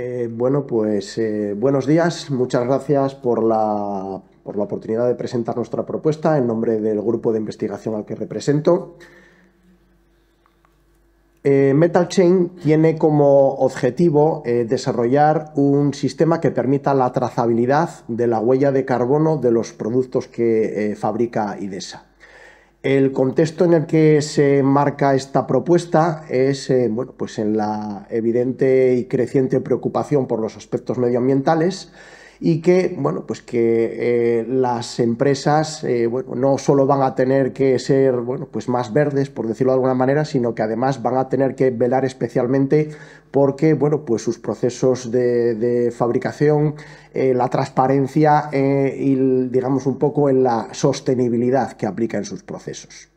Eh, bueno, pues eh, buenos días, muchas gracias por la, oportunidad de presentar nuestra propuesta en nombre del grupo de investigación al que represento. Eh, Metal Chain tiene como objetivo desarrollar un sistema que permita la trazabilidad de la huella de carbono de los productos que fabrica IDESA. El contexto en el que se marca esta propuesta es eh, bueno, pues en la evidente y creciente preocupación por los aspectos medioambientales y que, bueno, pues que eh, las empresas eh, no solo van a tener que ser bueno, pues más verdes, por decirlo de alguna manera, sino que además van a tener que velar especialmente porque bueno, pues sus procesos de, fabricación, eh, la transparencia y digamos un poco en la sostenibilidad que aplica en sus procesos.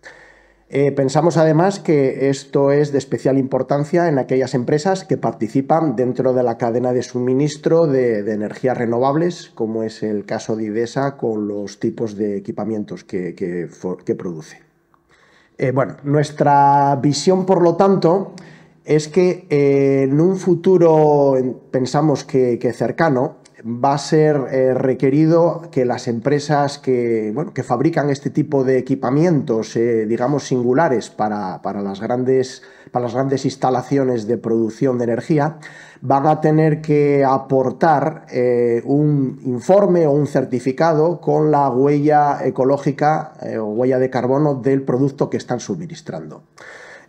Eh, pensamos además que esto es de especial importancia en aquellas empresas que participan dentro de la cadena de suministro de, energías renovables, como es el caso de IDESA con los tipos de equipamientos que, produce. Eh, bueno, nuestra visión, por lo tanto, es que eh, en un futuro, pensamos que cercano, va a ser eh, requerido que las empresas que, fabrican este tipo de equipamientos, eh, digamos, singulares para, para, las grandes, instalaciones de producción de energía, van a tener que aportar eh, un informe o un certificado con la huella ecológica o huella de carbono del producto que están suministrando.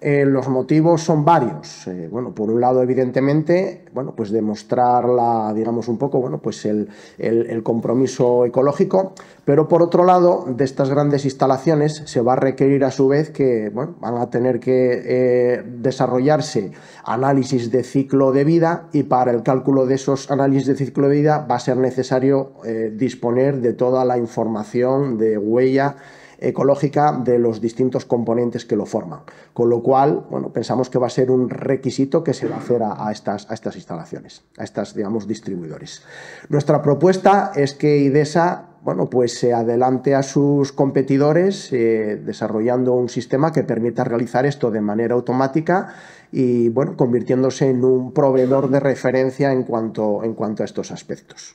Eh, los motivos son varios. Eh, bueno, por un lado, evidentemente, bueno, pues demostrar digamos, un poco, pues el, compromiso ecológico, pero por otro lado, de estas grandes instalaciones se va a requerir a su vez que van a tener que eh, desarrollarse análisis de ciclo de vida y para el cálculo de esos análisis de ciclo de vida va a ser necesario disponer de toda la información de huella ecológica de los distintos componentes que lo forman. Con lo cual, pensamos que va a ser un requisito que se va a hacer a, estas, a estas instalaciones, a estas, digamos, distribuidores. Nuestra propuesta es que IDESA bueno, pues se adelante a sus competidores eh, desarrollando un sistema que permita realizar esto de manera automática y bueno, convirtiéndose en un proveedor de referencia en cuanto, en cuanto a estos aspectos.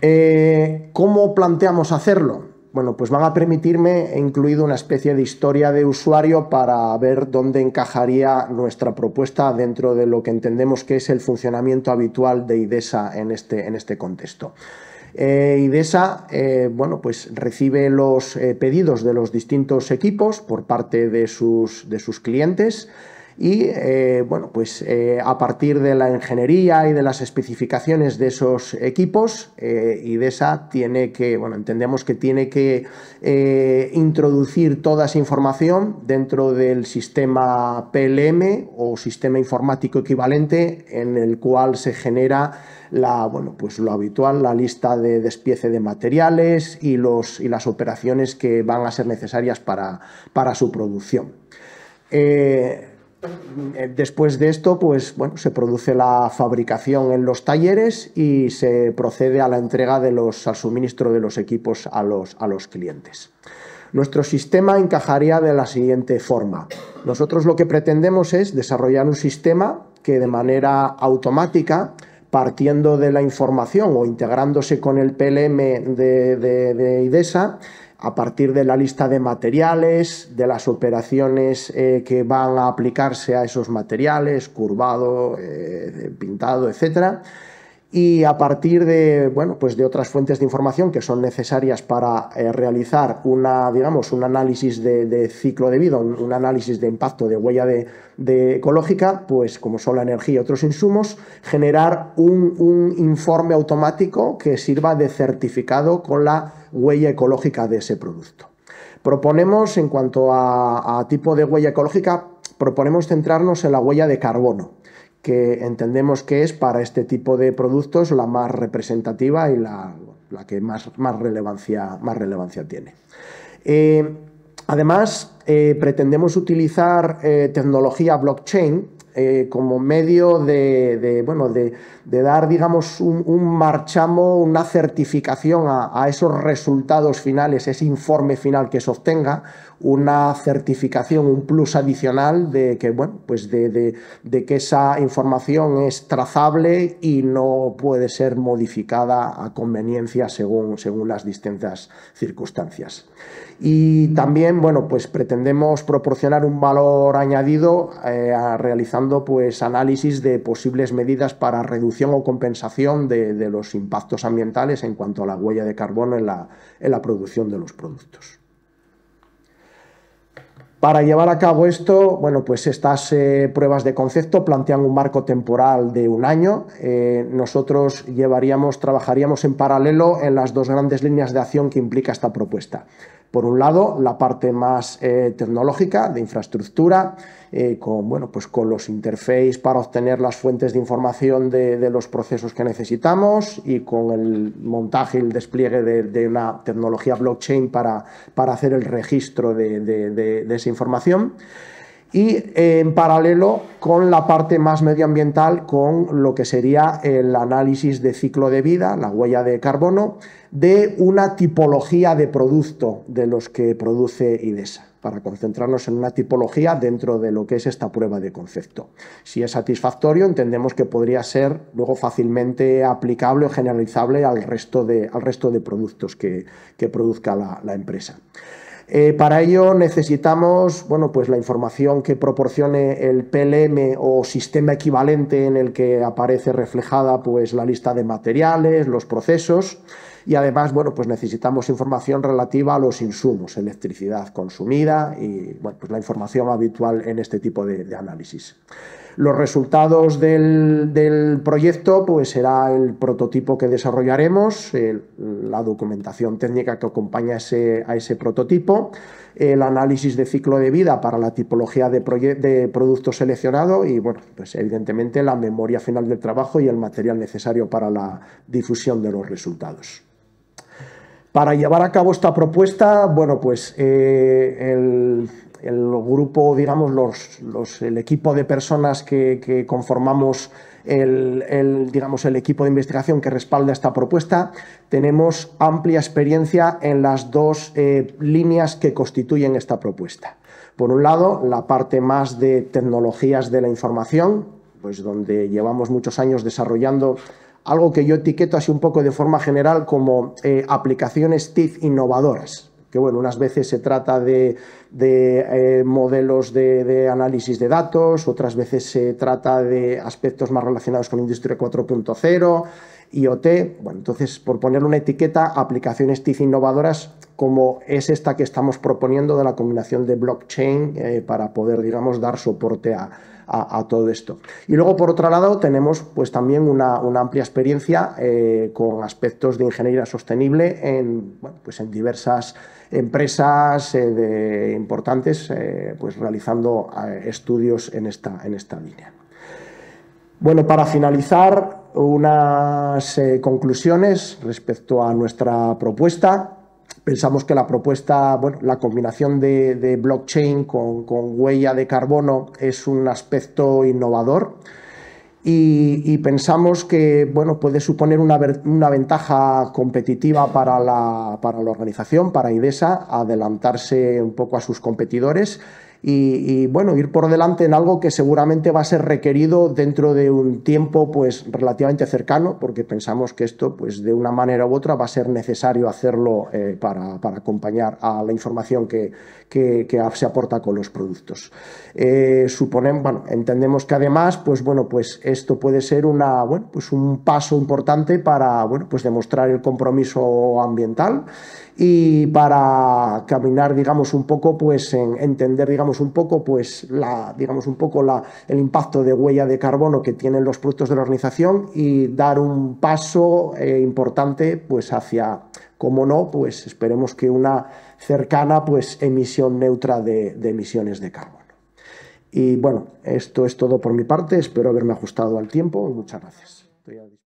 Eh, ¿Cómo planteamos hacerlo? Bueno, pues van a permitirme, he incluido una especie de historia de usuario para ver dónde encajaría nuestra propuesta dentro de lo que entendemos que es el funcionamiento habitual de IDESA en este, en este contexto. Eh, IDESA eh, bueno, pues recibe los pedidos de los distintos equipos por parte de de sus clientes y eh, bueno, pues eh, a partir de la ingeniería y de las especificaciones de esos equipos, eh, IDESA tiene que, bueno, entendemos que tiene que eh, introducir toda esa información dentro del sistema PLM o sistema informático equivalente en el cual se genera la, bueno, pues lo habitual, la lista de despiece de materiales y, los, y las operaciones que van a ser necesarias para, para su producción. Eh, después de esto, pues bueno, se produce la fabricación en los talleres y se procede a la entrega de los, al suministro de los equipos a los, clientes. Nuestro sistema encajaría de la siguiente forma. Nosotros lo que pretendemos es desarrollar un sistema que de manera automática partiendo de la información o integrándose con el PLM de, de IDESA, a partir de la lista de materiales, de las operaciones eh, que van a aplicarse a esos materiales, curvado, eh, pintado, etcétera y a partir de, pues de otras fuentes de información que son necesarias para eh, realizar una, digamos, un análisis de, ciclo de vida, un, análisis de impacto de huella de, ecológica, pues como son la energía y otros insumos, generar un, informe automático que sirva de certificado con la huella ecológica de ese producto. Proponemos, en cuanto a tipo de huella ecológica, proponemos centrarnos en la huella de carbono que entendemos que es para este tipo de productos la más representativa y la, que más, relevancia, tiene. Eh, además, eh, pretendemos utilizar eh, tecnología blockchain como medio de, dar, un, marchamo, una certificación a, a esos resultados finales, ese informe final que se obtenga, una certificación, un plus adicional pues de que, esa información es trazable y no puede ser modificada a conveniencia según, las distintas circunstancias. Y también, bueno, pues pretendemos proporcionar un valor añadido eh, realizando pues análisis de posibles medidas para reducción o compensación de, los impactos ambientales en cuanto a la huella de carbono en la producción de los productos. Para llevar a cabo esto, bueno, pues estas eh, pruebas de concepto plantean un marco temporal de un año. Eh, nosotros llevaríamos, trabajaríamos en paralelo en las dos grandes líneas de acción que implica esta propuesta. Por un lado, la parte más eh, tecnológica de infraestructura, eh, con, bueno, pues con los interfaces para obtener las fuentes de información de, los procesos que necesitamos y con el montaje y el despliegue de, una tecnología blockchain para, para, hacer el registro de esa información y eh, en paralelo con la parte más medioambiental, con lo que sería el análisis de ciclo de vida, la huella de carbono, de una tipología de producto de los que produce IDESA, para concentrarnos en una tipología dentro de lo que es esta prueba de concepto. Si es satisfactorio, entendemos que podría ser luego fácilmente aplicable o generalizable al resto de, al resto de productos que, produzca la empresa. Eh, para ello necesitamos bueno, pues la información que proporcione el PLM o sistema equivalente en el que aparece reflejada pues, la lista de materiales, los procesos y además bueno, pues necesitamos información relativa a los insumos, electricidad consumida y bueno, pues la información habitual en este tipo de análisis. Los resultados del, proyecto pues será el prototipo que desarrollaremos, la documentación técnica que acompaña a ese prototipo, el análisis de ciclo de vida para la tipología de, producto seleccionado y, bueno, pues evidentemente la memoria final del trabajo y el material necesario para la difusión de los resultados. Para llevar a cabo esta propuesta, bueno, pues eh, el el grupo, digamos, el equipo de personas que, conformamos el, digamos, el equipo de investigación que respalda esta propuesta, tenemos amplia experiencia en las dos eh, líneas que constituyen esta propuesta. Por un lado, la parte más de tecnologías de la información, pues donde llevamos muchos años desarrollando algo que yo etiqueto así un poco de forma general como eh, aplicaciones TIC innovadoras que bueno, unas veces se trata de, eh, modelos de, análisis de datos, otras veces se trata de aspectos más relacionados con Industria 4.0, IoT, bueno, entonces por poner una etiqueta, aplicaciones TIC innovadoras como es esta que estamos proponiendo de la combinación de blockchain eh, para poder, digamos, dar soporte a, a, todo esto. Y luego, por otro lado, tenemos pues también una, amplia experiencia eh, con aspectos de ingeniería sostenible en, pues en diversas empresas eh, importantes eh, pues realizando estudios en esta, en esta línea. Bueno, para finalizar, unas conclusiones respecto a nuestra propuesta. Pensamos que la propuesta, bueno, la combinación de, blockchain con, huella de carbono es un aspecto innovador y, pensamos que puede suponer una, ventaja competitiva para la, para la organización, para IDESA, adelantarse un poco a sus competidores y, bueno, ir por delante en algo que seguramente va a ser requerido dentro de un tiempo pues relativamente cercano, porque pensamos que esto pues de una manera u otra va a ser necesario hacerlo eh, para, acompañar a la información que, que, se aporta con los productos. Eh, suponen, bueno, entendemos que además pues bueno, pues esto puede ser una, bueno, pues un paso importante para bueno, pues demostrar el compromiso ambiental y para caminar digamos un poco pues en entender digamos un poco pues la digamos un poco la, el impacto de huella de carbono que tienen los productos de la organización y dar un paso eh, importante pues hacia como no pues esperemos que una cercana pues emisión neutra de, emisiones de carbono y bueno esto es todo por mi parte espero haberme ajustado al tiempo muchas gracias